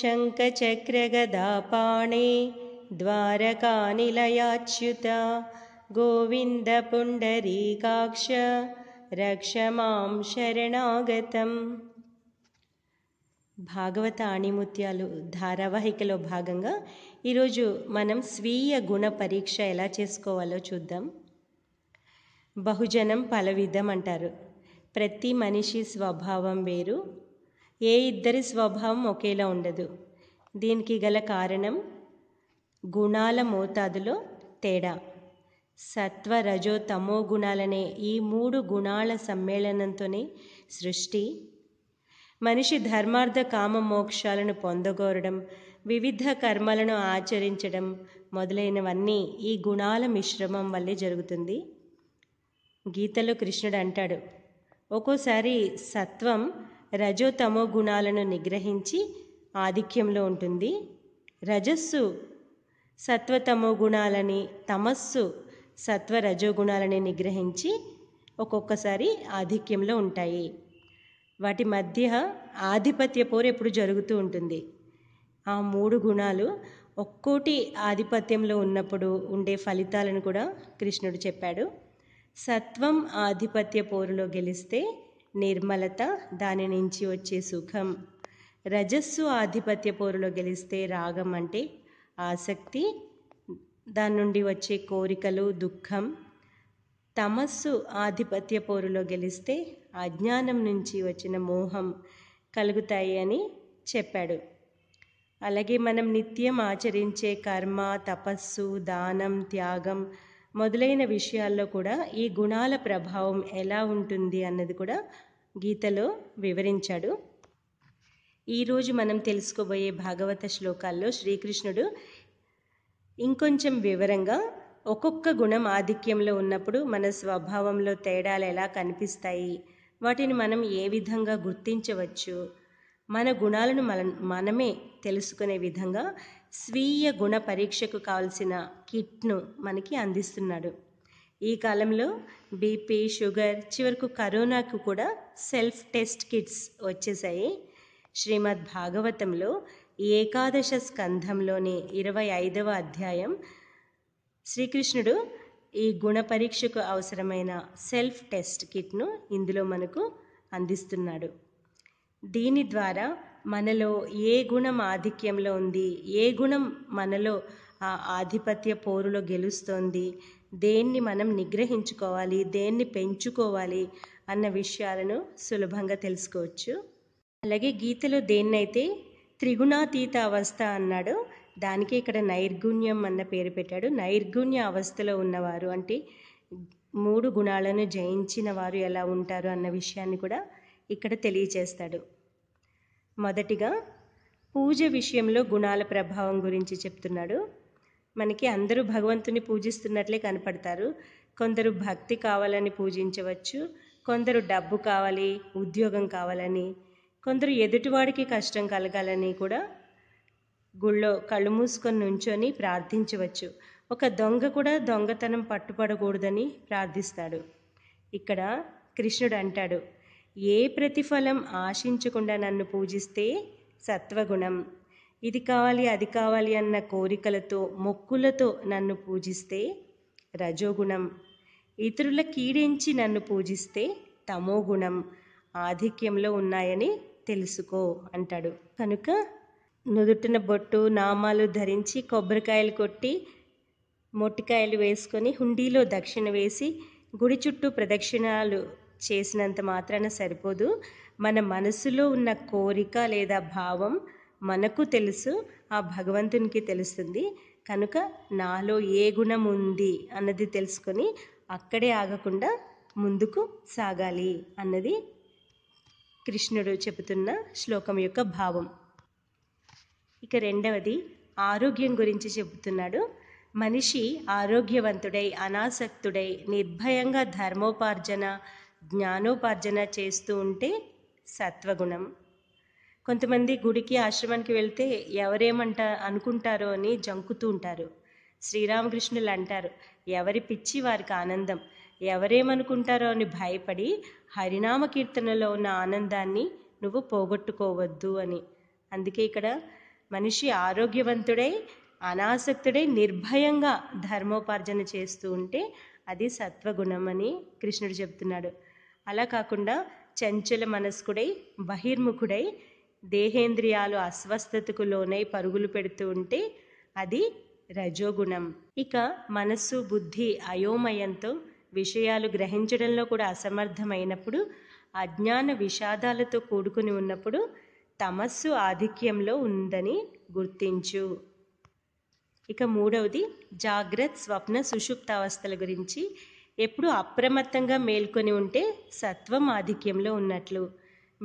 शङ्खचक्रगदापाणे గోవింద गोविन्दपुण्डरीकाक्ष రక్ష మాం శరణాగతం భాగవత ఆణిముత్యాలు ధారావాహికలో భాగంగా ఈరోజు మనం స్వీయ గుణ పరీక్ష ఎలా చేసుకోవాలో చూద్దాం బహుజనం పలవిధం అంటారు ప్రతి మనిషి స్వభావం వేరు ఏ ఇద్దరి స్వభావం ఒకేలా ఉండదు దీనికి గల కారణం గుణాల మోతాదులో తేడా సత్వ రజో తమో గుణాలనే ఈ మూడు గుణాల సమ్మేళనంతోనే సృష్టి మనిషి ధర్మార్థ కామ మోక్షాలను పొందగోరడం వివిధ కర్మలను ఆచరించడం మొదలైనవన్నీ ఈ గుణాల మిశ్రమం వల్లే జరుగుతుంది గీతలో కృష్ణుడు అంటాడు ఒక్కోసారి సత్వం రజోతమో గుణాలను నిగ్రహించి ఆధిక్యంలో ఉంటుంది రజస్సు సత్వతమో గుణాలని తమస్సు సత్వ రజోగుణాలని నిగ్రహించి ఒక్కొక్కసారి ఆధిక్యంలో ఉంటాయి వాటి మధ్య ఆధిపత్య పోరు ఎప్పుడు జరుగుతూ ఉంటుంది ఆ మూడు గుణాలు ఒక్కోటి ఆధిపత్యంలో ఉన్నప్పుడు ఉండే ఫలితాలను కూడా కృష్ణుడు చెప్పాడు సత్వం ఆధిపత్య పోరులో గెలిస్తే నిర్మలత దాని నుంచి వచ్చే సుఖం రజస్సు ఆధిపత్య పోరులో గెలిస్తే రాగం అంటే ఆసక్తి దాని నుండి వచ్చే కోరికలు దుఃఖం తమస్సు ఆధిపత్య పోరులో గెలిస్తే అజ్ఞానం నుంచి వచ్చిన మోహం కలుగుతాయి అని చెప్పాడు అలాగే మనం నిత్యం ఆచరించే కర్మ తపస్సు దానం త్యాగం మొదలైన విషయాల్లో కూడా ఈ గుణాల ప్రభావం ఎలా ఉంటుంది అన్నది కూడా గీతలో వివరించాడు ఈరోజు మనం తెలుసుకోబోయే భాగవత శ్లోకాల్లో శ్రీకృష్ణుడు ఇంకొంచెం వివరంగా ఒక్కొక్క గుణం ఆధిక్యంలో ఉన్నప్పుడు మన స్వభావంలో తేడాలు ఎలా కనిపిస్తాయి వాటిని మనం ఏ విధంగా గుర్తించవచ్చు మన గుణాలను మన మనమే తెలుసుకునే విధంగా స్వీయ గుణ పరీక్షకు కావలసిన కిట్ను మనకి అందిస్తున్నాడు ఈ కాలంలో బీపీ షుగర్ చివరకు కరోనాకు కూడా సెల్ఫ్ టెస్ట్ కిట్స్ వచ్చేసాయి శ్రీమద్ భాగవతంలో ఏకాదశ స్కంధంలోని ఇరవై ఐదవ అధ్యాయం శ్రీకృష్ణుడు ఈ గుణ పరీక్షకు అవసరమైన సెల్ఫ్ టెస్ట్ కిట్ను ఇందులో మనకు అందిస్తున్నాడు దీని ద్వారా మనలో ఏ గుణం ఆధిక్యంలో ఉంది ఏ గుణం మనలో ఆ ఆధిపత్య పోరులో గెలుస్తోంది దేన్ని మనం నిగ్రహించుకోవాలి దేన్ని పెంచుకోవాలి అన్న విషయాలను సులభంగా తెలుసుకోవచ్చు అలాగే గీతలో దేన్నైతే త్రిగుణాతీత అవస్థ అన్నాడు దానికి ఇక్కడ నైర్గుణ్యం అన్న పేరు పెట్టాడు నైర్గుణ్య అవస్థలో ఉన్నవారు అంటే మూడు గుణాలను జయించిన వారు ఎలా ఉంటారు అన్న విషయాన్ని కూడా ఇక్కడ తెలియచేస్తాడు మొదటిగా పూజ విషయంలో గుణాల ప్రభావం గురించి చెప్తున్నాడు మనకి అందరూ భగవంతుని పూజిస్తున్నట్లే కనపడతారు కొందరు భక్తి కావాలని పూజించవచ్చు కొందరు డబ్బు కావాలి ఉద్యోగం కావాలని కొందరు ఎదుటివాడికి కష్టం కలగాలని కూడా గుళ్ళో కళ్ళు మూసుకొని నుంచొని ప్రార్థించవచ్చు ఒక దొంగ కూడా దొంగతనం పట్టుపడకూడదని ప్రార్థిస్తాడు ఇక్కడ కృష్ణుడు అంటాడు ఏ ప్రతిఫలం ఆశించకుండా నన్ను పూజిస్తే సత్వగుణం ఇది కావాలి అది కావాలి అన్న కోరికలతో మొక్కులతో నన్ను పూజిస్తే రజోగుణం ఇతరుల కీడించి నన్ను పూజిస్తే తమోగుణం ఆధిక్యంలో ఉన్నాయని తెలుసుకో అంటాడు కనుక నుదుటిన బొట్టు నామాలు ధరించి కొబ్బరికాయలు కొట్టి మొట్టికాయలు వేసుకొని హుండీలో దక్షిణ వేసి గుడి చుట్టూ ప్రదక్షిణాలు చేసినంత మాత్రాన సరిపోదు మన మనసులో ఉన్న కోరిక లేదా భావం మనకు తెలుసు ఆ భగవంతునికి తెలుస్తుంది కనుక నాలో ఏ గుణం ఉంది అన్నది తెలుసుకొని అక్కడే ఆగకుండా ముందుకు సాగాలి అన్నది కృష్ణుడు చెబుతున్న శ్లోకం యొక్క భావం ఇక రెండవది ఆరోగ్యం గురించి చెబుతున్నాడు మనిషి ఆరోగ్యవంతుడై అనాసక్తుడై నిర్భయంగా ధర్మోపార్జన జ్ఞానోపార్జన చేస్తూ ఉంటే సత్వగుణం కొంతమంది గుడికి ఆశ్రమానికి వెళ్తే ఎవరేమంట అనుకుంటారో అని జంకుతూ ఉంటారు శ్రీరామకృష్ణులు అంటారు ఎవరి పిచ్చి వారికి ఆనందం ఎవరేమనుకుంటారో అని భయపడి హరినామ కీర్తనలో ఉన్న ఆనందాన్ని నువ్వు పోగొట్టుకోవద్దు అని అందుకే ఇక్కడ మనిషి ఆరోగ్యవంతుడై అనాసక్తుడై నిర్భయంగా ధర్మోపార్జన చేస్తూ ఉంటే అది సత్వగుణం అని కృష్ణుడు చెప్తున్నాడు అలా కాకుండా చంచల మనస్కుడై బహిర్ముఖుడై దేహేంద్రియాలు అస్వస్థతకు లోనై పరుగులు పెడుతూ ఉంటే అది రజోగుణం ఇక మనస్సు బుద్ధి అయోమయంతో విషయాలు గ్రహించడంలో కూడా అసమర్థమైనప్పుడు అజ్ఞాన విషాదాలతో కూడుకుని ఉన్నప్పుడు తమస్సు ఆధిక్యంలో ఉందని గుర్తించు ఇక మూడవది జాగ్రత్త స్వప్న అవస్థల గురించి ఎప్పుడు అప్రమత్తంగా మేల్కొని ఉంటే సత్వం ఆధిక్యంలో ఉన్నట్లు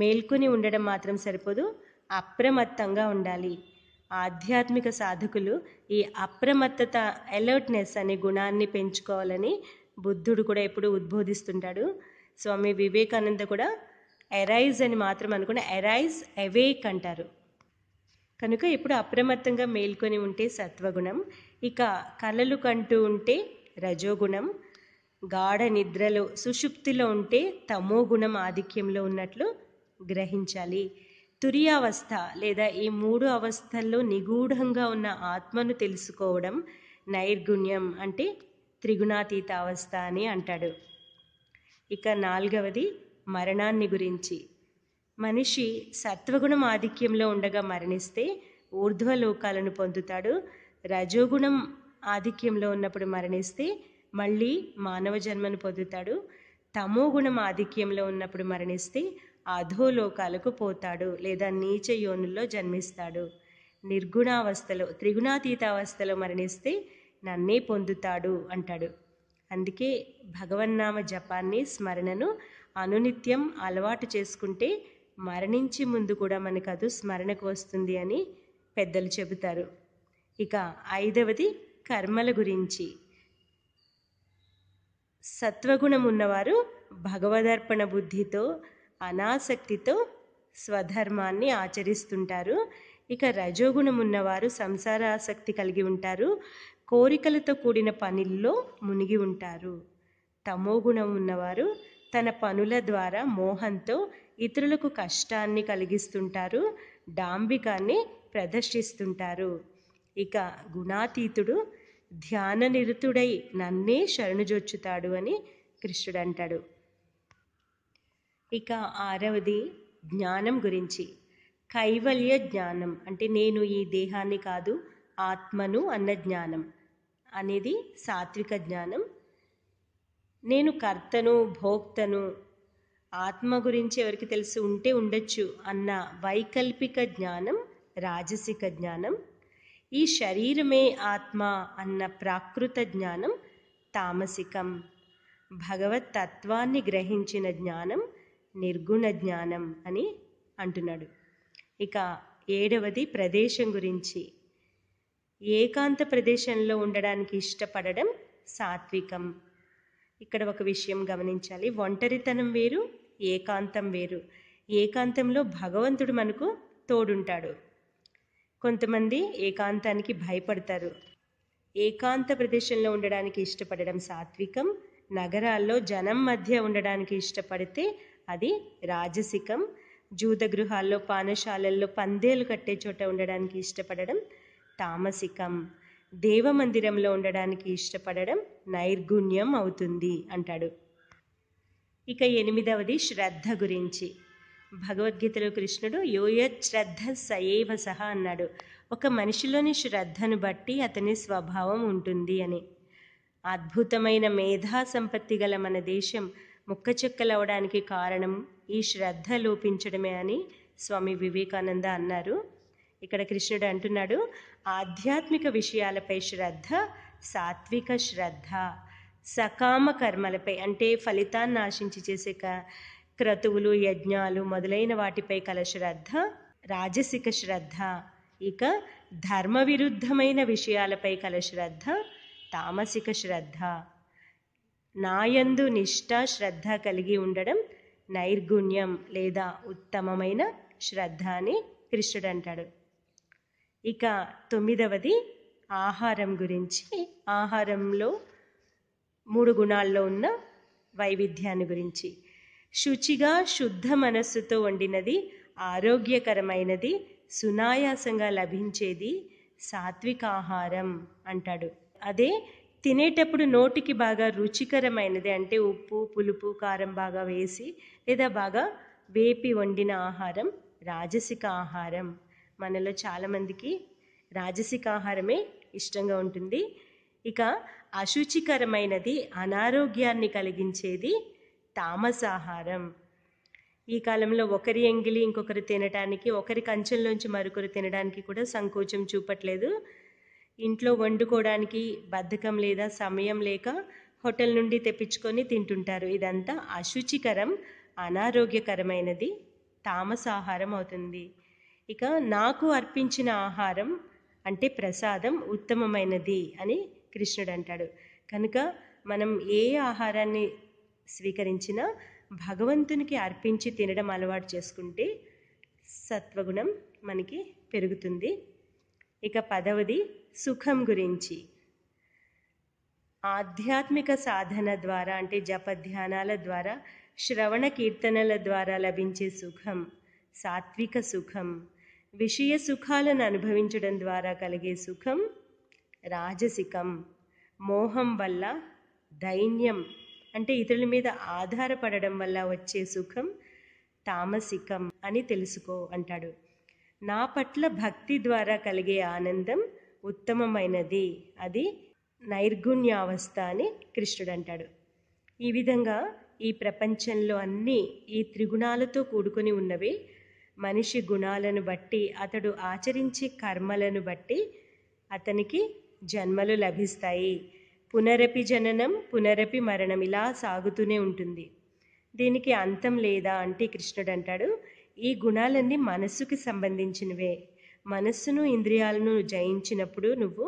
మేల్కొని ఉండడం మాత్రం సరిపోదు అప్రమత్తంగా ఉండాలి ఆధ్యాత్మిక సాధకులు ఈ అప్రమత్తత అలర్ట్నెస్ అనే గుణాన్ని పెంచుకోవాలని బుద్ధుడు కూడా ఎప్పుడు ఉద్బోధిస్తుంటాడు స్వామి వివేకానంద కూడా ఎరైజ్ అని మాత్రం అనుకున్న ఎరైజ్ అవేక్ అంటారు కనుక ఇప్పుడు అప్రమత్తంగా మేల్కొని ఉంటే సత్వగుణం ఇక కళలు కంటూ ఉంటే రజోగుణం గాఢ నిద్రలో సుషుప్తిలో ఉంటే తమో గుణం ఆధిక్యంలో ఉన్నట్లు గ్రహించాలి తురియావస్థ లేదా ఈ మూడు అవస్థల్లో నిగూఢంగా ఉన్న ఆత్మను తెలుసుకోవడం నైర్గుణ్యం అంటే త్రిగుణాతీత అవస్థ అని అంటాడు ఇక నాలుగవది మరణాన్ని గురించి మనిషి సత్వగుణం ఆధిక్యంలో ఉండగా మరణిస్తే ఊర్ధ్వలోకాలను పొందుతాడు రజోగుణం ఆధిక్యంలో ఉన్నప్పుడు మరణిస్తే మళ్ళీ మానవ జన్మను పొందుతాడు తమో గుణం ఆధిక్యంలో ఉన్నప్పుడు మరణిస్తే అధోలోకాలకు పోతాడు లేదా నీచ యోనుల్లో జన్మిస్తాడు నిర్గుణావస్థలో త్రిగుణాతీతావస్థలో మరణిస్తే నన్నే పొందుతాడు అంటాడు అందుకే భగవన్నామ జపాన్ని స్మరణను అనునిత్యం అలవాటు చేసుకుంటే మరణించి ముందు కూడా మనకు అది స్మరణకు వస్తుంది అని పెద్దలు చెబుతారు ఇక ఐదవది కర్మల గురించి సత్వగుణం ఉన్నవారు భగవదర్పణ బుద్ధితో అనాసక్తితో స్వధర్మాన్ని ఆచరిస్తుంటారు ఇక రజోగుణం ఉన్నవారు సంసారాసక్తి కలిగి ఉంటారు కోరికలతో కూడిన పనుల్లో మునిగి ఉంటారు తమోగుణం ఉన్నవారు తన పనుల ద్వారా మోహంతో ఇతరులకు కష్టాన్ని కలిగిస్తుంటారు డాంబికాన్ని ప్రదర్శిస్తుంటారు ఇక గుణాతీతుడు ధ్యాన నిరతుడై నన్నే శరణుజొచ్చుతాడు అని కృష్ణుడు అంటాడు ఇక ఆరవది జ్ఞానం గురించి కైవల్య జ్ఞానం అంటే నేను ఈ దేహాన్ని కాదు ఆత్మను అన్న జ్ఞానం అనేది సాత్విక జ్ఞానం నేను కర్తను భోక్తను ఆత్మ గురించి ఎవరికి తెలిసి ఉంటే ఉండొచ్చు అన్న వైకల్పిక జ్ఞానం రాజసిక జ్ఞానం ఈ శరీరమే ఆత్మ అన్న ప్రాకృత జ్ఞానం తామసికం భగవత్ తత్వాన్ని గ్రహించిన జ్ఞానం నిర్గుణ జ్ఞానం అని అంటున్నాడు ఇక ఏడవది ప్రదేశం గురించి ఏకాంత ప్రదేశంలో ఉండడానికి ఇష్టపడడం సాత్వికం ఇక్కడ ఒక విషయం గమనించాలి ఒంటరితనం వేరు ఏకాంతం వేరు ఏకాంతంలో భగవంతుడు మనకు తోడుంటాడు కొంతమంది ఏకాంతానికి భయపడతారు ఏకాంత ప్రదేశంలో ఉండడానికి ఇష్టపడడం సాత్వికం నగరాల్లో జనం మధ్య ఉండడానికి ఇష్టపడితే అది రాజసికం జూద గృహాల్లో పానశాలల్లో పందేలు కట్టే చోట ఉండడానికి ఇష్టపడడం తామసికం దేవమందిరంలో ఉండడానికి ఇష్టపడడం నైర్గుణ్యం అవుతుంది అంటాడు ఇక ఎనిమిదవది శ్రద్ధ గురించి భగవద్గీతలో కృష్ణుడు యోయత్ శ్రద్ధ సయేవ సహ అన్నాడు ఒక మనిషిలోని శ్రద్ధను బట్టి అతని స్వభావం ఉంటుంది అని అద్భుతమైన మేధా సంపత్తి గల మన దేశం ముక్కచెక్కలవడానికి కారణం ఈ శ్రద్ధ లోపించడమే అని స్వామి వివేకానంద అన్నారు ఇక్కడ కృష్ణుడు అంటున్నాడు ఆధ్యాత్మిక విషయాలపై శ్రద్ధ సాత్విక శ్రద్ధ సకామ కర్మలపై అంటే ఫలితాన్ని ఆశించి చేసే క్రతువులు యజ్ఞాలు మొదలైన వాటిపై కల శ్రద్ధ రాజసిక శ్రద్ధ ఇక ధర్మ విరుద్ధమైన విషయాలపై కల శ్రద్ధ తామసిక శ్రద్ధ నాయందు నిష్ట శ్రద్ధ కలిగి ఉండడం నైర్గుణ్యం లేదా ఉత్తమమైన శ్రద్ధ అని కృష్ణుడు అంటాడు ఇక తొమ్మిదవది ఆహారం గురించి ఆహారంలో మూడు గుణాల్లో ఉన్న వైవిధ్యాన్ని గురించి శుచిగా శుద్ధ మనస్సుతో వండినది ఆరోగ్యకరమైనది సునాయాసంగా లభించేది సాత్విక ఆహారం అంటాడు అదే తినేటప్పుడు నోటికి బాగా రుచికరమైనది అంటే ఉప్పు పులుపు కారం బాగా వేసి లేదా బాగా వేపి వండిన ఆహారం రాజసిక ఆహారం మనలో చాలామందికి రాజసిక ఆహారమే ఇష్టంగా ఉంటుంది ఇక అశుచికరమైనది అనారోగ్యాన్ని కలిగించేది తామసాహారం ఈ కాలంలో ఒకరి ఎంగిలి ఇంకొకరు తినడానికి ఒకరి కంచెల్లోంచి మరొకరు తినడానికి కూడా సంకోచం చూపట్లేదు ఇంట్లో వండుకోవడానికి బద్ధకం లేదా సమయం లేక హోటల్ నుండి తెప్పించుకొని తింటుంటారు ఇదంతా అశుచికరం అనారోగ్యకరమైనది తామసాహారం అవుతుంది ఇక నాకు అర్పించిన ఆహారం అంటే ప్రసాదం ఉత్తమమైనది అని కృష్ణుడు అంటాడు కనుక మనం ఏ ఆహారాన్ని స్వీకరించిన భగవంతునికి అర్పించి తినడం అలవాటు చేసుకుంటే సత్వగుణం మనకి పెరుగుతుంది ఇక పదవది సుఖం గురించి ఆధ్యాత్మిక సాధన ద్వారా అంటే జప ధ్యానాల ద్వారా శ్రవణ కీర్తనల ద్వారా లభించే సుఖం సాత్విక సుఖం విషయ సుఖాలను అనుభవించడం ద్వారా కలిగే సుఖం రాజసికం మోహం వల్ల దైన్యం అంటే ఇతరుల మీద ఆధారపడడం వల్ల వచ్చే సుఖం తామసికం అని తెలుసుకో అంటాడు నా పట్ల భక్తి ద్వారా కలిగే ఆనందం ఉత్తమమైనది అది నైర్గుణ్యావస్థ అని కృష్ణుడు అంటాడు ఈ విధంగా ఈ ప్రపంచంలో అన్నీ ఈ త్రిగుణాలతో కూడుకొని ఉన్నవి మనిషి గుణాలను బట్టి అతడు ఆచరించే కర్మలను బట్టి అతనికి జన్మలు లభిస్తాయి పునరపి జననం పునరపి మరణం ఇలా సాగుతూనే ఉంటుంది దీనికి అంతం లేదా అంటే కృష్ణుడు అంటాడు ఈ గుణాలన్నీ మనస్సుకి సంబంధించినవే మనస్సును ఇంద్రియాలను జయించినప్పుడు నువ్వు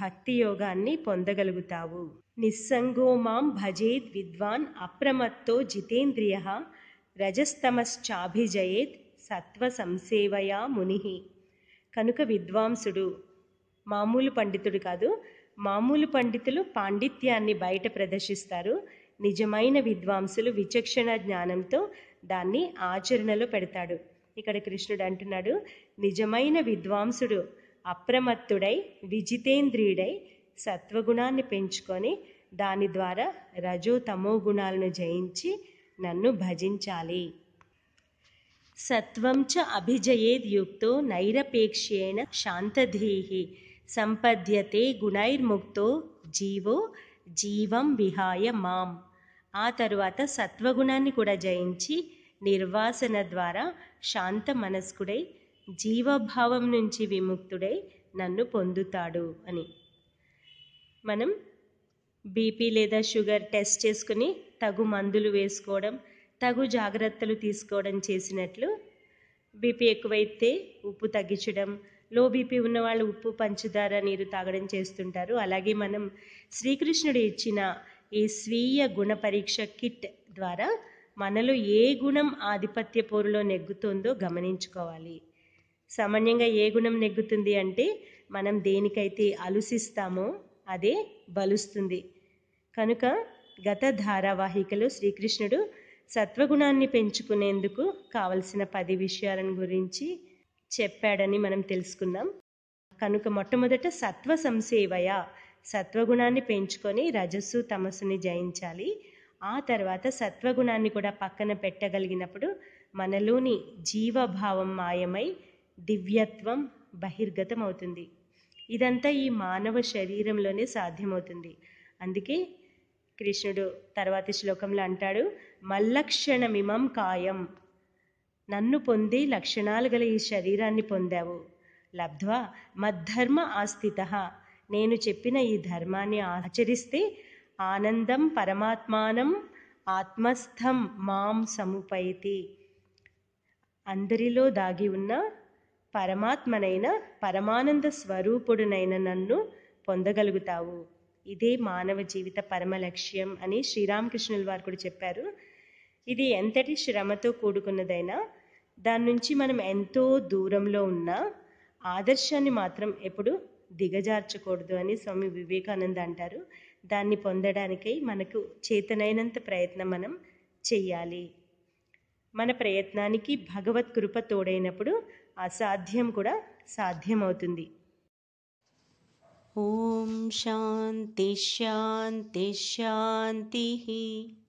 భక్తి యోగాన్ని పొందగలుగుతావు నిస్సంగో మాం భజేత్ విద్వాన్ అప్రమత్తో జితేంద్రియ రజస్తమశ్చాభిజయేత్ సత్వ సంసేవయా ముని కనుక విద్వాంసుడు మామూలు పండితుడు కాదు మామూలు పండితులు పాండిత్యాన్ని బయట ప్రదర్శిస్తారు నిజమైన విద్వాంసులు విచక్షణ జ్ఞానంతో దాన్ని ఆచరణలో పెడతాడు ఇక్కడ కృష్ణుడు అంటున్నాడు నిజమైన విద్వాంసుడు అప్రమత్తుడై విజితేంద్రియుడై సత్వగుణాన్ని పెంచుకొని దాని ద్వారా రజో తమో గుణాలను జయించి నన్ను భజించాలి సత్వం చ అభిజయేద్ యుక్తో నైరపేక్షేణ శాంతధీహి సంపద్యతే గుణైర్ముక్తో జీవో జీవం విహాయ మాం ఆ తరువాత సత్వగుణాన్ని కూడా జయించి నిర్వాసన ద్వారా శాంత మనస్కుడై జీవభావం నుంచి విముక్తుడై నన్ను పొందుతాడు అని మనం బీపీ లేదా షుగర్ టెస్ట్ చేసుకుని తగు మందులు వేసుకోవడం తగు జాగ్రత్తలు తీసుకోవడం చేసినట్లు బీపీ ఎక్కువైతే ఉప్పు తగ్గించడం లో బీపీ ఉన్నవాళ్ళు ఉప్పు పంచదార నీరు తాగడం చేస్తుంటారు అలాగే మనం శ్రీకృష్ణుడు ఇచ్చిన ఈ స్వీయ గుణ పరీక్ష కిట్ ద్వారా మనలో ఏ గుణం ఆధిపత్య పోరులో నెగ్గుతుందో గమనించుకోవాలి సామాన్యంగా ఏ గుణం నెగ్గుతుంది అంటే మనం దేనికైతే అలుసిస్తామో అదే బలుస్తుంది కనుక గత ధారావాహికలో శ్రీకృష్ణుడు సత్వగుణాన్ని పెంచుకునేందుకు కావలసిన పది విషయాలను గురించి చెప్పాడని మనం తెలుసుకున్నాం కనుక మొట్టమొదట సత్వ సంసేవయ సత్వగుణాన్ని పెంచుకొని రజస్సు తమస్సుని జయించాలి ఆ తర్వాత సత్వగుణాన్ని కూడా పక్కన పెట్టగలిగినప్పుడు మనలోని జీవభావం మాయమై దివ్యత్వం బహిర్గతం అవుతుంది ఇదంతా ఈ మానవ శరీరంలోనే సాధ్యమవుతుంది అందుకే కృష్ణుడు తర్వాతి శ్లోకంలో అంటాడు మల్లక్షణమిమం కాయం నన్ను పొంది లక్షణాలు గల ఈ శరీరాన్ని పొందావు లబ్ధ్వా మద్ధర్మ ఆస్థిత నేను చెప్పిన ఈ ధర్మాన్ని ఆచరిస్తే ఆనందం పరమాత్మానం ఆత్మస్థం మాం సముపైతి అందరిలో దాగి ఉన్న పరమాత్మనైన పరమానంద స్వరూపుడునైన నన్ను పొందగలుగుతావు ఇదే మానవ జీవిత పరమ లక్ష్యం అని శ్రీరామకృష్ణుల వారు కూడా చెప్పారు ఇది ఎంతటి శ్రమతో కూడుకున్నదైనా దాని నుంచి మనం ఎంతో దూరంలో ఉన్న ఆదర్శాన్ని మాత్రం ఎప్పుడు దిగజార్చకూడదు అని స్వామి వివేకానంద అంటారు దాన్ని పొందడానికై మనకు చేతనైనంత ప్రయత్నం మనం చెయ్యాలి మన ప్రయత్నానికి భగవత్ కృప తోడైనప్పుడు అసాధ్యం కూడా సాధ్యమవుతుంది ఓం శాంతి శాంతి శాంతి